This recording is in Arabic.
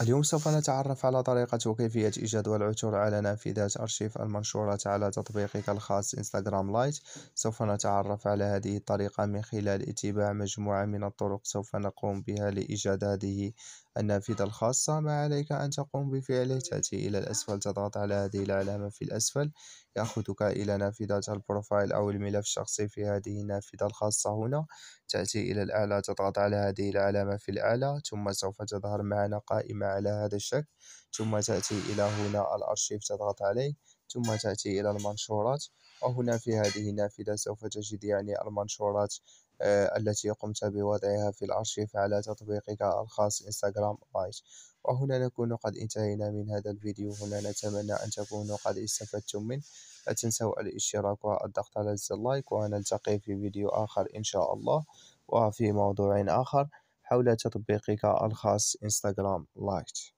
اليوم سوف نتعرف على طريقة وكيفية إيجاد والعثور على نافذات أرشيف المنشورات على تطبيقك الخاص إنستغرام لايت سوف نتعرف على هذه الطريقة من خلال اتباع مجموعة من الطرق سوف نقوم بها لإيجاد هذه النافذة الخاصة ما عليك أن تقوم بفعله تأتي إلى الأسفل تضغط على هذه العلامة في الأسفل يأخذك إلى نافذة البروفايل أو الملف الشخصي في هذه النافذة الخاصة هنا تأتي إلى الأعلى تضغط على هذه العلامة في الأعلى ثم سوف تظهر معنا قائمة على هذا الشكل ثم تأتي إلى هنا الأرشيف تضغط عليه ثم تأتي إلى المنشورات وهنا في هذه النافذة سوف تجد يعني المنشورات آه، التي قمت بوضعها في الأرشيف على تطبيقك الخاص انستغرام رايت وهنا نكون قد انتهينا من هذا الفيديو هنا نتمنى أن تكونوا قد استفدتم منه لا تنسوا الاشتراك والضغط على زر اللايك ونلتقي في فيديو آخر إن شاء الله وفي موضوع آخر حول تطبيقك الخاص انستغرام لايت